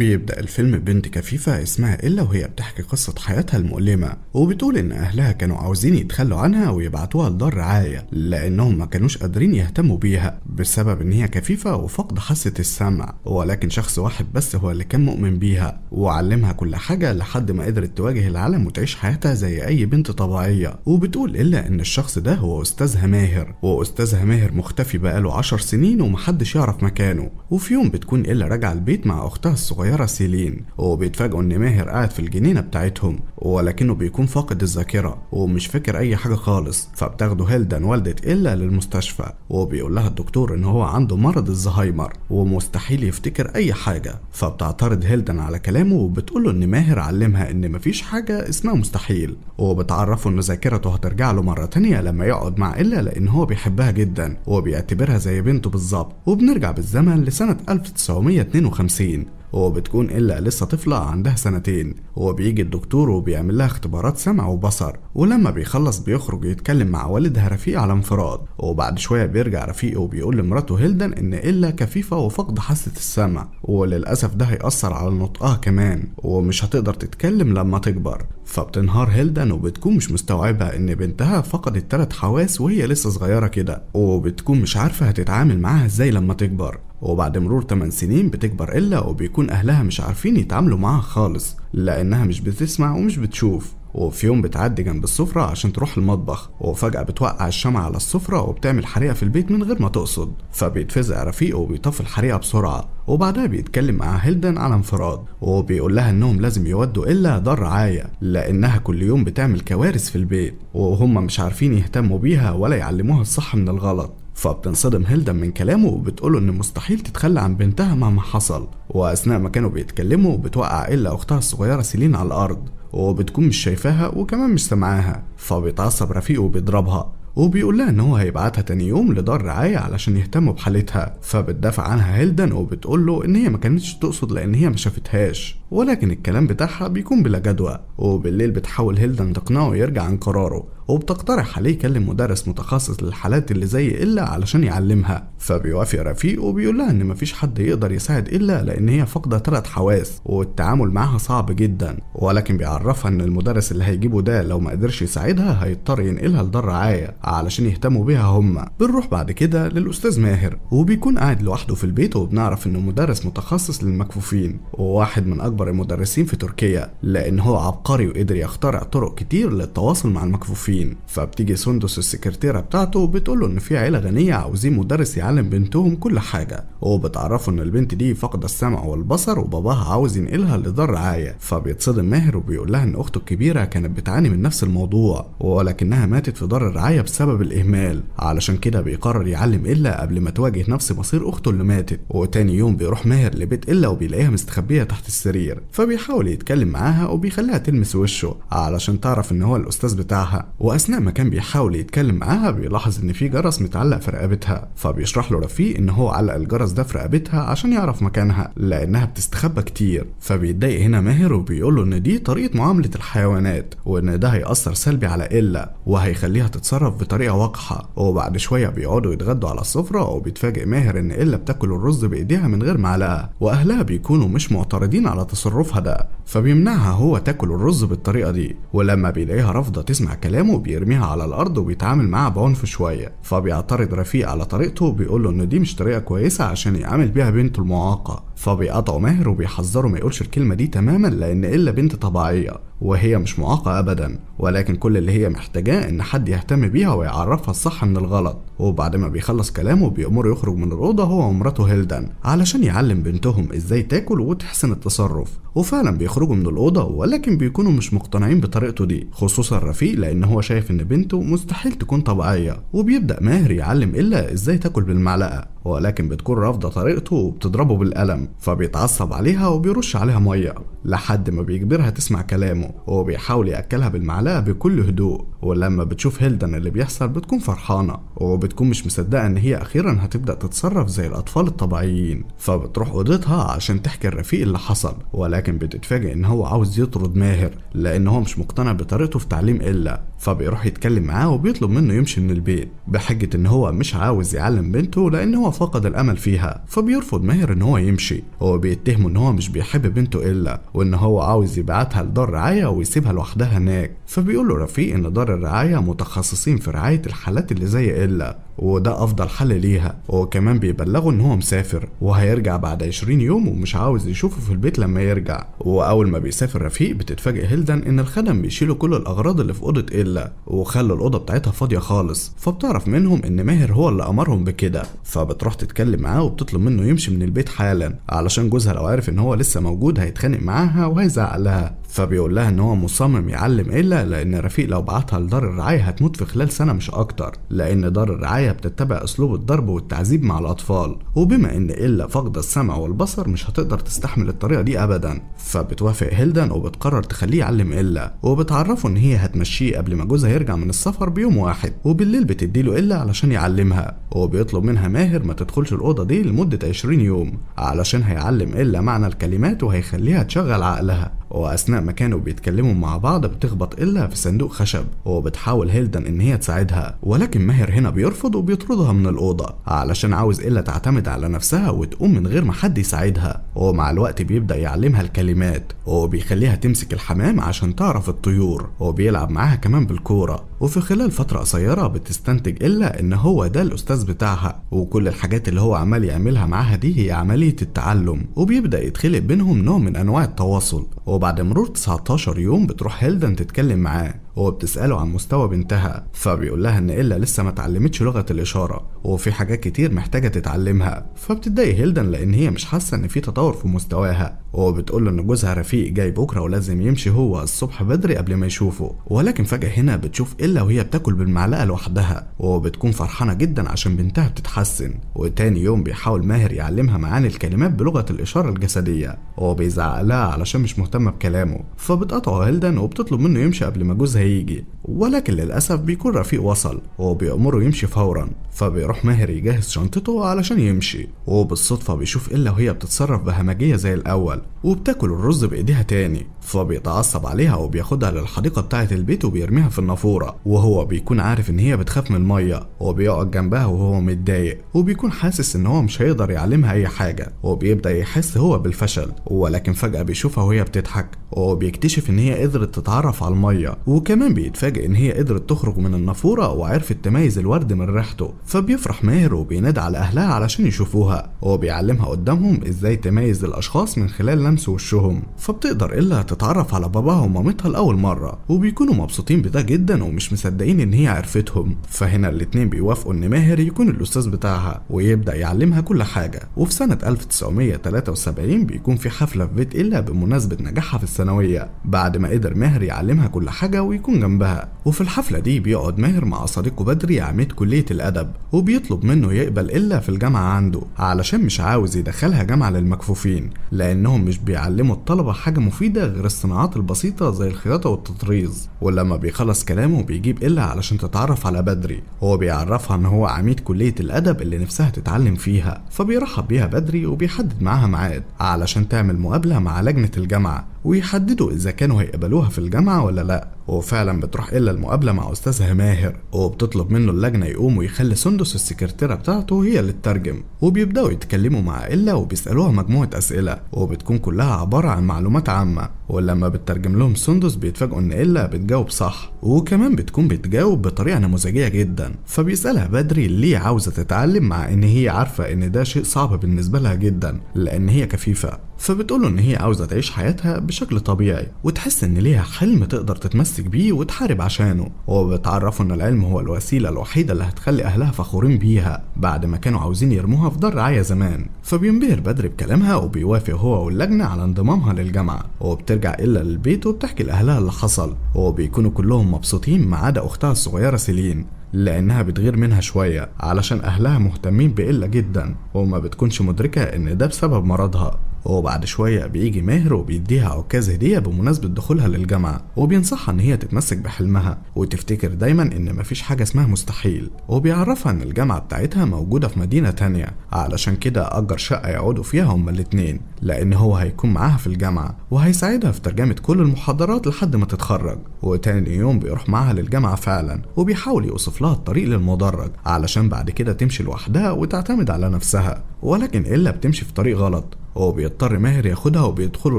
بيبدأ الفيلم ببنت كفيفة اسمها إلا وهي بتحكي قصة حياتها المؤلمة وبتقول إن أهلها كانوا عاوزين يتخلوا عنها ويبعتوها لدار رعاية لأنهم ما كانوش قادرين يهتموا بيها بسبب إن هي كفيفة وفقد حاسة السمع ولكن شخص واحد بس هو اللي كان مؤمن بيها وعلمها كل حاجة لحد ما قدرت تواجه العالم وتعيش حياتها زي أي بنت طبيعية وبتقول إلا إن الشخص ده هو أستاذها ماهر وأستاذها ماهر مختفي بقاله عشر سنين ومحدش يعرف مكانه وفي يوم بتكون إلا راجعة البيت مع أختها الصغيرة الصغيرة سيلين وبيتفاجئوا إن ماهر قاعد في الجنينة بتاعتهم ولكنه بيكون فاقد الذاكرة ومش فاكر أي حاجة خالص فبتاخده هيلدا والدة إلا للمستشفى وبيقول لها الدكتور إن هو عنده مرض الزهايمر ومستحيل يفتكر أي حاجة فبتعترض هيلدا على كلامه وبتقول له إن ماهر علمها إن مفيش حاجة اسمها مستحيل وبتعرفه إن ذاكرته هترجع له مرة تانية لما يقعد مع إلا لأن هو بيحبها جدا وبيعتبرها زي بنته بالظبط وبنرجع بالزمن لسنة 1952 وبتكون إلا لسه طفلة عندها سنتين وبيجي الدكتور وبيعمل لها اختبارات سمع وبصر ولما بيخلص بيخرج يتكلم مع والدها رفيق على انفراد وبعد شوية بيرجع رفيق وبيقول لمراته هيلدن إن إلا كفيفة وفقد حاسة السمع وللأسف ده هيأثر على نطقها كمان ومش هتقدر تتكلم لما تكبر فبتنهار هيلدن وبتكون مش مستوعبة إن بنتها فقدت تلات حواس وهي لسه صغيرة كده وبتكون مش عارفة هتتعامل معاها إزاي لما تكبر وبعد مرور 8 سنين بتكبر إلا وبيكون أهلها مش عارفين يتعاملوا معاها خالص لأنها مش بتسمع ومش بتشوف وفي يوم بتعدي جنب السفرة عشان تروح المطبخ وفجأة بتوقع الشمعة على السفرة وبتعمل حريقة في البيت من غير ما تقصد فبيتفزع رفيقه وبيطفي الحريقة بسرعة وبعدها بيتكلم مع هيلدن على انفراد وبيقول لها انهم لازم يودوا الا دار رعاية لانها كل يوم بتعمل كوارث في البيت وهم مش عارفين يهتموا بيها ولا يعلموها الصح من الغلط فبتنصدم هيلدا من كلامه وبتقوله ان مستحيل تتخلى عن بنتها مهما حصل واثناء ما كانوا بيتكلموا بتوقع الا اختها الصغيره سيلين على الارض وبتكون مش شايفاها وكمان مش سامعاها فبيتعصب رفيقه وبيضربها وبيقول لها ان هو هيبعتها تاني يوم لدار رعاية علشان يهتموا بحالتها فبتدافع عنها هيلدن وبتقول له ان هي ما كانتش تقصد لان هي ما شافتهاش ولكن الكلام بتاعها بيكون بلا جدوى وبالليل بتحاول هيلدن تقنعه يرجع عن قراره وبتقترح عليه يكلم مدرس متخصص للحالات اللي زي إلا علشان يعلمها فبيوافق رفيق وبيقول لها إن مفيش حد يقدر يساعد إلا لأن هي فاقدة ثلاث حواس والتعامل معاها صعب جدا ولكن بيعرفها إن المدرس اللي هيجيبه ده لو ما قدرش يساعدها هيضطر ينقلها لدار رعاية علشان يهتموا بيها هما بنروح بعد كده للأستاذ ماهر وبيكون قاعد لوحده في البيت وبنعرف إنه مدرس متخصص للمكفوفين وواحد من أكبر أكبر المدرسين في تركيا لأن هو عبقري وقدر يخترع طرق كتير للتواصل مع المكفوفين فبتيجي سندس السكرتيرة بتاعته بتقوله إن في عيلة غنية عاوزين مدرس يعلم بنتهم كل حاجة وبتعرفه إن البنت دي فاقدة السمع والبصر وباباها عاوز ينقلها لدار رعاية فبيتصدم ماهر وبيقول لها إن أخته الكبيرة كانت بتعاني من نفس الموضوع ولكنها ماتت في دار الرعاية بسبب الإهمال علشان كده بيقرر يعلم إلا قبل ما تواجه نفس مصير أخته اللي ماتت وتاني يوم بيروح ماهر لبيت إلا وبيلاقيها مستخبية تحت السرير كتير فبيحاول يتكلم معاها وبيخليها تلمس وشه علشان تعرف ان هو الاستاذ بتاعها واثناء ما كان بيحاول يتكلم معاها بيلاحظ ان في جرس متعلق في رقبتها فبيشرح له رفيق ان هو علق الجرس ده في رقبتها عشان يعرف مكانها لانها بتستخبى كتير فبيتضايق هنا ماهر وبيقول له ان دي طريقه معامله الحيوانات وان ده هيأثر سلبي على إلا وهيخليها تتصرف بطريقه وقحه وبعد شويه بيقعدوا يتغدوا على السفره وبيتفاجئ ماهر ان إلا بتاكل الرز بايديها من غير معلقه واهلها بيكونوا مش معترضين على تصرف تصرفها ده فبيمنعها هو تاكل الرز بالطريقة دي ولما بيلاقيها رافضة تسمع كلامه بيرميها على الأرض وبيتعامل معاها بعنف شوية فبيعترض رفيق على طريقته وبيقول له إن دي مش طريقة كويسة عشان يعامل بيها بنته المعاقة فبيقطعوا ماهر وبيحذروا ما يقولش الكلمة دي تماما لأن إلا بنت طبيعية وهي مش معاقة أبدا ولكن كل اللي هي محتاجاه إن حد يهتم بيها ويعرفها الصح من الغلط وبعد ما بيخلص كلامه بيامره يخرج من الأوضة هو ومراته هيلدن علشان يعلم بنتهم إزاي تاكل وتحسن التصرف وفعلا بيخرجوا من الأوضة ولكن بيكونوا مش مقتنعين بطريقته دي خصوصا رفيق لأن هو شايف إن بنته مستحيل تكون طبيعية وبيبدأ ماهر يعلم إلا إزاي تاكل بالمعلقة ولكن بتكون رافضة طريقته وبتضربه بالقلم فبيتعصب عليها وبيرش عليها مية لحد ما بيجبرها تسمع كلامه وهو بيحاول يأكلها بالمعلقة بكل هدوء ولما بتشوف هيلدن اللي بيحصل بتكون فرحانة وبتكون مش مصدقة إن هي أخيرا هتبدأ تتصرف زي الأطفال الطبيعيين فبتروح أوضتها عشان تحكي الرفيق اللي حصل ولكن بتتفاجئ إن هو عاوز يطرد ماهر لأن هو مش مقتنع بطريقته في تعليم إلا فبيروح يتكلم معاه وبيطلب منه يمشي من البيت بحجة إن هو مش عاوز يعلم بنته لأن هو فقد الأمل فيها فبيرفض ماهر إن هو يمشي هو بيتهمه إن هو مش بيحب بنته إلا وإن هو عاوز يبعتها لدار رعاية ويسيبها لوحدها هناك فبيقول له رفيق إن دار الرعاية متخصصين في رعاية الحالات اللي زي إلا وده افضل حل ليها وكمان بيبلغه ان هو مسافر وهيرجع بعد 20 يوم ومش عاوز يشوفه في البيت لما يرجع واول ما بيسافر رفيق بتتفاجئ هيلدن ان الخدم بيشيلوا كل الاغراض اللي في اوضه الا وخلوا الاوضه بتاعتها فاضيه خالص فبتعرف منهم ان ماهر هو اللي امرهم بكده فبتروح تتكلم معاه وبتطلب منه يمشي من البيت حالا علشان جوزها لو عارف ان هو لسه موجود هيتخانق معاها وهيزعق لها فبيقول لها ان هو مصمم يعلم الا إيه لان رفيق لو بعتها لدار الرعايه هتموت في خلال سنه مش اكتر لان دار الرعايه بتتبع اسلوب الضرب والتعذيب مع الاطفال وبما ان الا فاقده السمع والبصر مش هتقدر تستحمل الطريقه دي ابدا فبتوافق هيلدن وبتقرر تخليه يعلم الا إيه وبتعرفه ان هي هتمشيه قبل ما جوزها يرجع من السفر بيوم واحد وبالليل بتديله الا إيه علشان يعلمها وبيطلب منها ماهر ما تدخلش الاوضه دي لمده 20 يوم علشان هيعلم الا معنى الكلمات وهيخليها تشغل عقلها وأثناء ما كانوا بيتكلموا مع بعض بتخبط إلا في صندوق خشب وبتحاول هيلدن إن هي تساعدها ولكن ماهر هنا بيرفض وبيطردها من الأوضة علشان عاوز إلا تعتمد على نفسها وتقوم من غير ما حد يساعدها ومع الوقت بيبدأ يعلمها الكلمات وبيخليها تمسك الحمام عشان تعرف الطيور وبيلعب معاها كمان بالكورة وفي خلال فترة قصيرة بتستنتج إلا إن هو ده الأستاذ بتاعها وكل الحاجات اللي هو عمال يعملها معاها دي هي عملية التعلم وبيبدأ يتخلق بينهم نوع من أنواع التواصل وبعد مرور 19 يوم بتروح هيلدن تتكلم معاه وهو بتسأله عن مستوى بنتها فبيقول لها إن إلا لسه ما اتعلمتش لغة الإشارة وفي حاجات كتير محتاجة تتعلمها فبتضايق هيلدن لأن هي مش حاسة إن في تطور في مستواها وبتقول له إن جوزها رفيق جاي بكرة ولازم يمشي هو الصبح بدري قبل ما يشوفه ولكن فجأة هنا بتشوف إلا وهي بتاكل بالمعلقة لوحدها وبتكون فرحانة جدا عشان بنتها بتتحسن وتاني يوم بيحاول ماهر يعلمها معاني الكلمات بلغة الإشارة الجسدية وبيزعق لها علشان مش مهتمة بكلامه فبتقطعه هيلدن وبتطلب منه يمشي قبل ما جوزها هيجي ولكن للأسف بيكون رفيق وصل وبيأمره يمشي فورا فبيروح ماهر يجهز شنطته علشان يمشي وبالصدفة بيشوف إلا وهي بتتصرف بهمجية زي الأول وبتاكل الرز بإيديها تاني فبيتعصب عليها وبياخدها للحديقة بتاعة البيت وبيرميها في النافورة وهو بيكون عارف إن هي بتخاف من المية وبيقعد جنبها وهو متضايق وبيكون حاسس إن هو مش هيقدر يعلمها أي حاجة وبيبدأ يحس هو بالفشل ولكن فجأة بيشوفها وهي بتضحك وبيكتشف إن هي قدرت تتعرف على المية وك وكمان بيتفاجئ ان هي قدرت تخرج من النافوره وعرفت تميز الورد من ريحته فبيفرح ماهر وبينادي على اهلها علشان يشوفوها وهو بيعلمها قدامهم ازاي تميز الاشخاص من خلال لمس وشهم فبتقدر الا تتعرف على باباها ومامتها لاول مره وبيكونوا مبسوطين بده جدا ومش مصدقين ان هي عرفتهم فهنا الاتنين بيوافقوا ان ماهر يكون الاستاذ بتاعها ويبدا يعلمها كل حاجه وفي سنه 1973 بيكون في حفله في بيت الا بمناسبه نجاحها في الثانويه بعد ما قدر ماهر يعلمها كل حاجه ويكون بيكون جنبها وفي الحفلة دي بيقعد ماهر مع صديقه بدري عميد كلية الأدب وبيطلب منه يقبل إلا في الجامعة عنده علشان مش عاوز يدخلها جامعة للمكفوفين لأنهم مش بيعلموا الطلبة حاجة مفيدة غير الصناعات البسيطة زي الخياطة والتطريز ولما بيخلص كلامه بيجيب إلا علشان تتعرف على بدري هو بيعرفها إن هو عميد كلية الأدب اللي نفسها تتعلم فيها فبيرحب بيها بدري وبيحدد معاها ميعاد علشان تعمل مقابلة مع لجنة الجامعة ويحددوا إذا كانوا هيقبلوها في الجامعة ولا لأ وفعلا بتروح إلا المقابلة مع أستاذها ماهر وبتطلب منه اللجنة يقوم ويخلي سندس السكرتيرة بتاعته هي اللي تترجم وبيبدأوا يتكلموا مع إلا وبيسألوها مجموعة أسئلة وبتكون كلها عبارة عن معلومات عامة ولما بتترجم لهم سندس بيتفاجئوا إن إلا بتجاوب صح وكمان بتكون بتجاوب بطريقة نموذجية جدا فبيسألها بدري ليه عاوزة تتعلم مع إن هي عارفة إن ده شيء صعب بالنسبة لها جدا لأن هي كفيفة فبتقوله إن هي عاوزة تعيش حياتها بشكل طبيعي وتحس إن ليها حلم تقدر تتمسك بيه وتحارب عشانه وبتعرفه إن العلم هو الوسيلة الوحيدة اللي هتخلي أهلها فخورين بيها بعد ما كانوا عاوزين يرموها في دار رعاية زمان فبينبهر بدري بكلامها وبيوافق هو واللجنة على انضمامها للجامعة وبترجع إلا للبيت وبتحكي لأهلها اللي حصل وبيكونوا كلهم مبسوطين ما عدا أختها الصغيرة سيلين لأنها بتغير منها شوية علشان أهلها مهتمين بإلا جدا وما بتكونش مدركة إن ده بسبب مرضها وبعد شوية بيجي ماهر وبيديها عكاز هدية بمناسبة دخولها للجامعة وبينصحها إن هي تتمسك بحلمها وتفتكر دايما إن مفيش حاجة اسمها مستحيل وبيعرفها إن الجامعة بتاعتها موجودة في مدينة تانية علشان كده أجر شقة يقعدوا فيها هما الاتنين لأن هو هيكون معاها في الجامعة وهيساعدها في ترجمة كل المحاضرات لحد ما تتخرج وتاني يوم بيروح معاها للجامعة فعلا وبيحاول يوصف لها الطريق للمدرج علشان بعد كده تمشي لوحدها وتعتمد على نفسها ولكن إلا بتمشي في طريق غلط وبيضطر ماهر ياخدها وبيدخلوا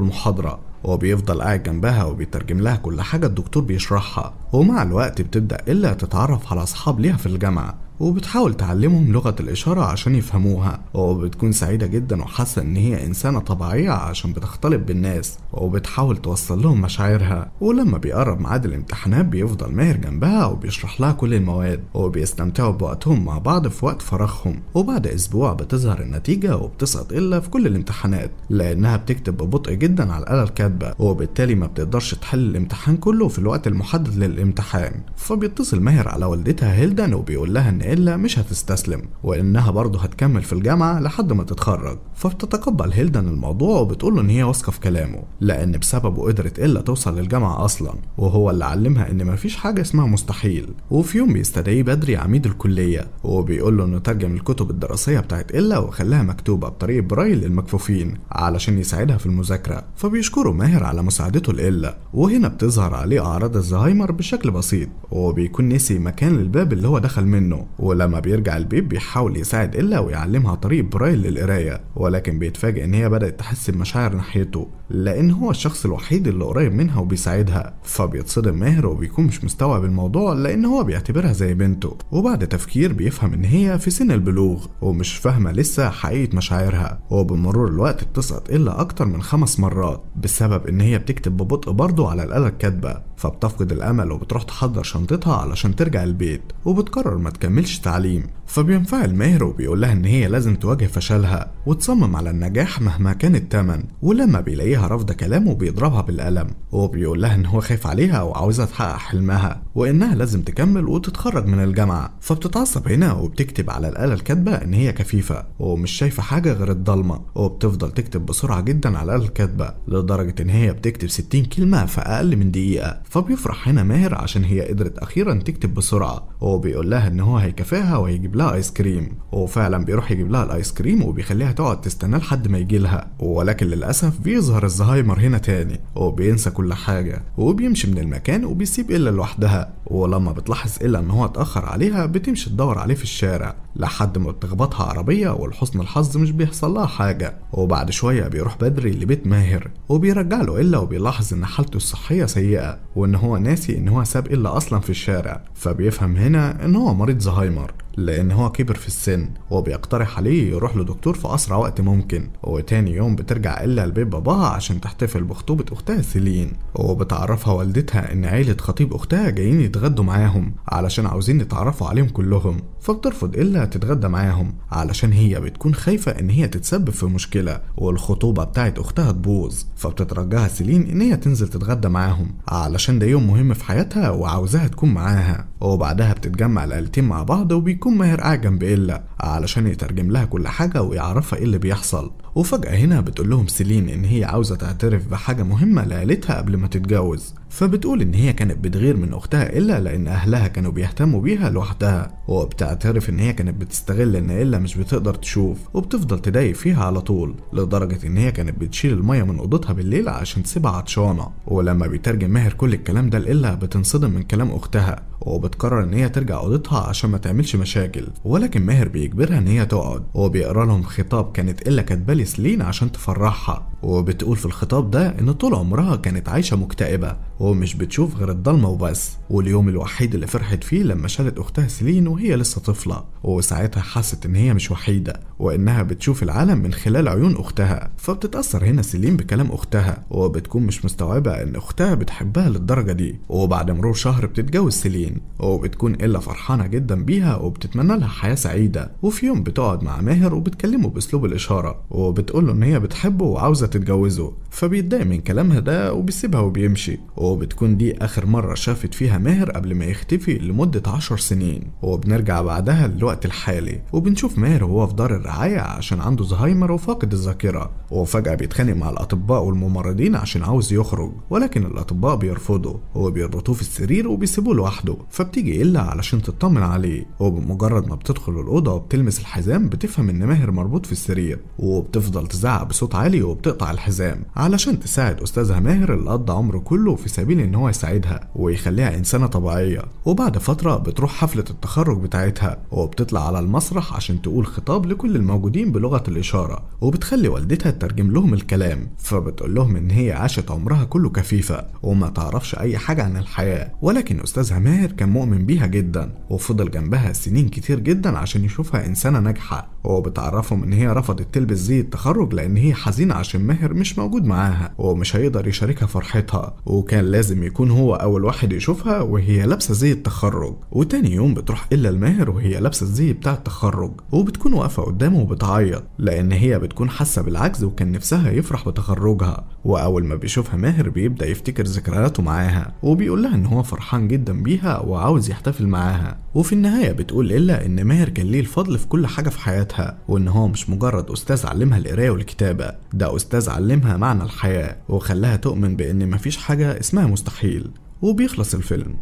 المحاضرة وبيفضل قاعد جنبها وبيترجم لها كل حاجة الدكتور بيشرحها ومع الوقت بتبدأ إلا تتعرف على أصحاب ليها في الجامعة وبتحاول تعلمهم لغة الإشارة عشان يفهموها وبتكون سعيدة جدا وحاسة إن هي إنسانة طبيعية عشان بتختلط بالناس وبتحاول توصل لهم مشاعرها ولما بيقرب ميعاد الامتحانات بيفضل ماهر جنبها وبيشرح لها كل المواد وبيستمتعوا بوقتهم مع بعض في وقت فراغهم وبعد أسبوع بتظهر النتيجة وبتسقط إلا في كل الامتحانات لأنها بتكتب ببطء جدا على الآلة الكاتبة وبالتالي ما بتقدرش تحل الامتحان كله في الوقت المحدد للامتحان فبيتصل ماهر على والدتها هيلدا وبيقول لها إن إلا مش هتستسلم وإنها برضه هتكمل في الجامعة لحد ما تتخرج فبتتقبل هيلدن الموضوع وبتقول إن هي واثقة في كلامه لأن بسببه قدرت إلا توصل للجامعة أصلا وهو اللي علمها إن مفيش حاجة اسمها مستحيل وفي يوم بيستدعيه بدري عميد الكلية وبيقول له إنه ترجم الكتب الدراسية بتاعت إلا وخلاها مكتوبة بطريقة برايل للمكفوفين علشان يساعدها في المذاكرة فبيشكره ماهر على مساعدته لإلا وهنا بتظهر عليه أعراض الزهايمر بشكل بسيط وبيكون نسي مكان الباب اللي هو دخل منه ولما بيرجع البيت بيحاول يساعد إلا ويعلمها طريق برايل للقراية ولكن بيتفاجئ إن هي بدأت تحس بمشاعر ناحيته لأن هو الشخص الوحيد اللي قريب منها وبيساعدها فبيتصدم ماهر وبيكون مش مستوعب الموضوع لأن هو بيعتبرها زي بنته وبعد تفكير بيفهم إن هي في سن البلوغ ومش فاهمة لسه حقيقة مشاعرها وبمرور الوقت بتسقط إلا أكتر من خمس مرات بسبب إن هي بتكتب ببطء برضه على الآلة الكاتبة فبتفقد الامل وبتروح تحضر شنطتها علشان ترجع البيت وبتقرر ما تكملش تعليم فبينفعل ماهر وبيقول لها ان هي لازم تواجه فشلها وتصمم على النجاح مهما كان التمن ولما بيلاقيها رافضه كلامه بيضربها بالقلم وبيقول لها ان هو خايف عليها وعاوزها تحقق حلمها وانها لازم تكمل وتتخرج من الجامعه فبتتعصب هنا وبتكتب على الاله الكاتبه ان هي كفيفه ومش شايفه حاجه غير الضلمه وبتفضل تكتب بسرعه جدا على الاله الكاتبه لدرجه ان هي بتكتب 60 كلمه في اقل من دقيقه فبيفرح هنا ماهر عشان هي قدرت أخيرا تكتب بسرعة وهو بيقول لها إن هو هيكافئها وهيجيب لها آيس كريم وهو فعلا بيروح يجيب لها الآيس كريم وبيخليها تقعد تستناه لحد ما يجي لها ولكن للأسف بيظهر الزهايمر هنا تاني وبينسى كل حاجة وبيمشي من المكان وبيسيب إلا لوحدها ولما بتلاحظ إلا إن هو اتأخر عليها بتمشي تدور عليه في الشارع لحد ما بتخبطها عربية ولحسن الحظ مش بيحصل لها حاجة وبعد شوية بيروح بدري لبيت ماهر وبيرجع له إلا وبيلاحظ إن حالته الصحية سيئة وإن هو ناسي إن هو ساب إلا أصلا في الشارع فبيفهم هنا إن هو مريض زهايمر لأن هو كبر في السن وبيقترح عليه يروح لدكتور في أسرع وقت ممكن وتاني يوم بترجع إلا لبيت باباها عشان تحتفل بخطوبة أختها سيلين وبتعرفها والدتها إن عيلة خطيب أختها جايين يتغدوا معاهم علشان عاوزين يتعرفوا عليهم كلهم فبترفض إلا تتغدى معاهم علشان هي بتكون خايفة إن هي تتسبب في مشكلة والخطوبة بتاعت أختها تبوظ فبتترجاها سيلين إن هي تنزل تتغدى معاهم علشان ده يوم مهم في حياتها وعاوزاها تكون معاها وبعدها بتتجمع الآلتين مع بعض وبيكون ماهر أعجم بإلا علشان يترجم لها كل حاجة ويعرفها إيه اللي بيحصل وفجأة هنا بتقول لهم سيلين إن هي عاوزة تعترف بحاجة مهمة لآلتها قبل ما تتجوز فبتقول إن هي كانت بتغير من أختها إلا لأن أهلها كانوا بيهتموا بيها لوحدها وبتعترف إن هي كانت بتستغل إن إلا مش بتقدر تشوف وبتفضل تضايق فيها على طول لدرجة إن هي كانت بتشيل المية من أوضتها بالليل عشان تسيبها عطشانة ولما بيترجم ماهر كل الكلام ده لإلا بتنصدم من كلام أختها وبتقرر ان هي ترجع اوضتها عشان ما تعملش مشاكل ولكن ماهر بيجبرها ان هي تقعد وبيقرا لهم خطاب كانت الا كاتبه لسلين عشان تفرحها وبتقول في الخطاب ده ان طول عمرها كانت عايشه مكتئبه ومش بتشوف غير الضلمة وبس واليوم الوحيد اللي فرحت فيه لما شالت أختها سيلين وهي لسه طفلة وساعتها حست إن هي مش وحيدة وإنها بتشوف العالم من خلال عيون أختها فبتتأثر هنا سيلين بكلام أختها وبتكون مش مستوعبة إن أختها بتحبها للدرجة دي وبعد مرور شهر بتتجوز سيلين وبتكون إلا فرحانة جدا بيها وبتتمنى لها حياة سعيدة وفي يوم بتقعد مع ماهر وبتكلمه بأسلوب الإشارة وبتقول له إن هي بتحبه وعاوزة تتجوزه فبيتضايق من كلامها ده وبيسيبها وبيمشي وبتكون دي آخر مرة شافت فيها ماهر قبل ما يختفي لمدة عشر سنين وبنرجع بعدها للوقت الحالي وبنشوف ماهر وهو في دار الرعاية عشان عنده زهايمر وفاقد الذاكرة وفجأة بيتخانق مع الأطباء والممرضين عشان عاوز يخرج ولكن الأطباء بيرفضوا وبيربطوه في السرير وبيسيبوه لوحده فبتيجي إلا علشان تطمن عليه وبمجرد ما بتدخل الأوضة وبتلمس الحزام بتفهم إن ماهر مربوط في السرير وبتفضل تزعق بصوت عالي وبتقطع الحزام علشان تساعد أستاذها ماهر اللي قضى عمره كله في سبيل ان هو يساعدها ويخليها انسانه طبيعيه وبعد فتره بتروح حفله التخرج بتاعتها وبتطلع على المسرح عشان تقول خطاب لكل الموجودين بلغه الاشاره وبتخلي والدتها تترجم لهم الكلام فبتقول لهم ان هي عاشت عمرها كله كفيفه وما تعرفش اي حاجه عن الحياه ولكن استاذها ماهر كان مؤمن بيها جدا وفضل جنبها سنين كتير جدا عشان يشوفها انسانه ناجحه وبتعرفهم ان هي رفضت تلبس زي التخرج لان هي حزينه عشان ماهر مش موجود معاها ومش هيقدر يشاركها فرحتها وكان لازم يكون هو اول واحد يشوفها وهي لابسه زي التخرج وتاني يوم بتروح الا لماهر وهي لابسه الزي بتاع التخرج وبتكون واقفه قدامه وبتعيط لان هي بتكون حاسه بالعجز وكان نفسها يفرح بتخرجها واول ما بيشوفها ماهر بيبدا يفتكر ذكرياته معاها وبيقول لها ان هو فرحان جدا بيها وعاوز يحتفل معاها وفي النهايه بتقول الا ان ماهر كان ليه الفضل في كل حاجه في حياتها حياتها وإن هو مش مجرد أستاذ علمها القراية والكتابة ده أستاذ علمها معنى الحياة وخلاها تؤمن بإن مفيش حاجة اسمها مستحيل وبيخلص الفيلم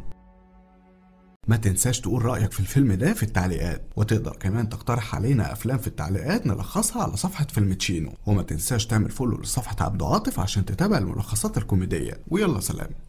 ما تنساش تقول رأيك في الفيلم ده في التعليقات وتقدر كمان تقترح علينا أفلام في التعليقات نلخصها على صفحة فيلم تشينو وما تنساش تعمل فولو لصفحة عبد عاطف عشان تتابع الملخصات الكوميدية ويلا سلام